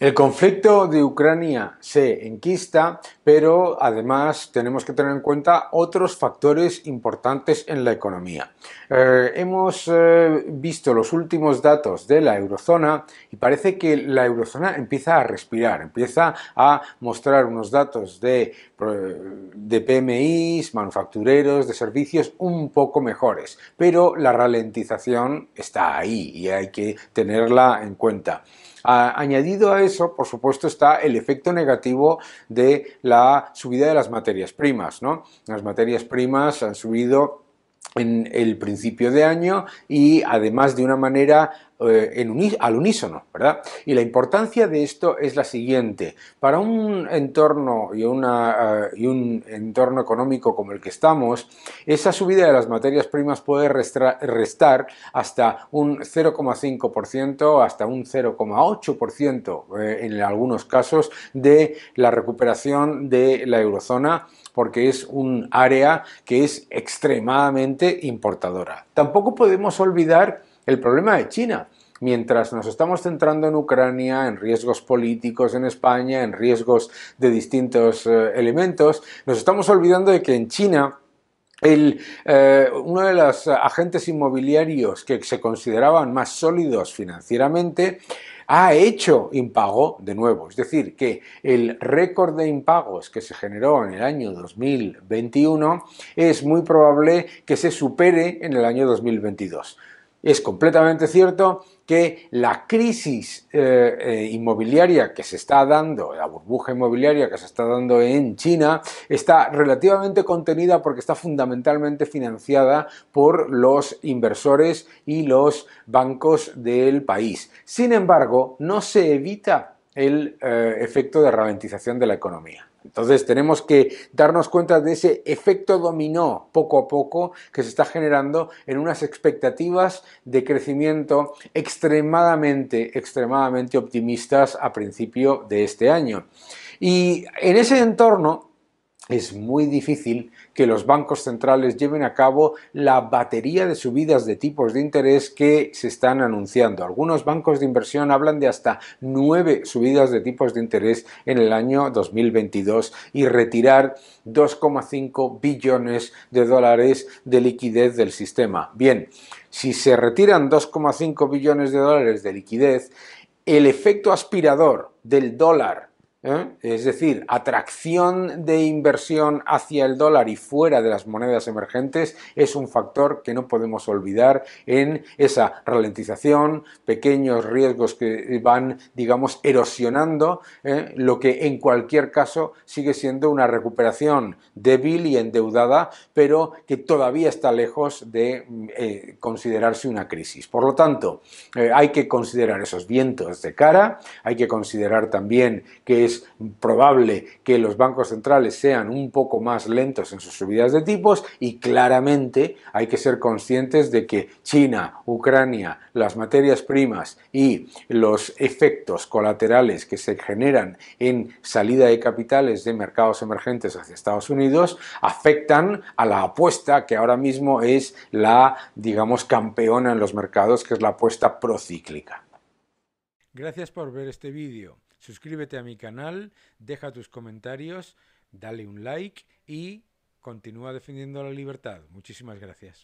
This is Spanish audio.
El conflicto de Ucrania se enquista, pero además tenemos que tener en cuenta otros factores importantes en la economía. Eh, hemos eh, visto los últimos datos de la eurozona y parece que la eurozona empieza a respirar, empieza a mostrar unos datos de, de PMIs, manufactureros, de servicios un poco mejores, pero la ralentización está ahí y hay que tenerla en cuenta añadido a eso, por supuesto, está el efecto negativo de la subida de las materias primas. ¿no? Las materias primas han subido en el principio de año y además de una manera eh, al unísono, ¿verdad? Y la importancia de esto es la siguiente. Para un entorno y, eh, un entorno económico como el que estamos, esa subida de las materias primas puede restar hasta un 0,5%, hasta un 0,8% eh, en algunos casos de la recuperación de la eurozona porque es un área que es extremadamente importadora. Tampoco podemos olvidar el problema de China. Mientras nos estamos centrando en Ucrania, en riesgos políticos en España, en riesgos de distintos eh, elementos, nos estamos olvidando de que en China eh, uno de los agentes inmobiliarios que se consideraban más sólidos financieramente ha hecho impago de nuevo. Es decir, que el récord de impagos que se generó en el año 2021 es muy probable que se supere en el año 2022 es completamente cierto que la crisis eh, eh, inmobiliaria que se está dando, la burbuja inmobiliaria que se está dando en China, está relativamente contenida porque está fundamentalmente financiada por los inversores y los bancos del país. Sin embargo, no se evita el eh, efecto de ralentización de la economía. Entonces tenemos que darnos cuenta de ese efecto dominó poco a poco que se está generando en unas expectativas de crecimiento extremadamente, extremadamente optimistas a principio de este año. Y en ese entorno es muy difícil que los bancos centrales lleven a cabo la batería de subidas de tipos de interés que se están anunciando. Algunos bancos de inversión hablan de hasta nueve subidas de tipos de interés en el año 2022 y retirar 2,5 billones de dólares de liquidez del sistema. Bien, si se retiran 2,5 billones de dólares de liquidez, el efecto aspirador del dólar ¿eh? es decir, atracción de inversión hacia el dólar y fuera de las monedas emergentes es un factor que no podemos olvidar en esa ralentización, pequeños riesgos que van, digamos, erosionando ¿eh? lo que en cualquier caso sigue siendo una recuperación débil y endeudada, pero que todavía está lejos de mm, eh, considerarse una crisis. Por lo tanto, hay que considerar esos vientos de cara, hay que considerar también que es es probable que los bancos centrales sean un poco más lentos en sus subidas de tipos y claramente hay que ser conscientes de que China, Ucrania, las materias primas y los efectos colaterales que se generan en salida de capitales de mercados emergentes hacia Estados Unidos afectan a la apuesta que ahora mismo es la, digamos, campeona en los mercados, que es la apuesta procíclica. Gracias por ver este vídeo. Suscríbete a mi canal, deja tus comentarios, dale un like y continúa defendiendo la libertad. Muchísimas gracias.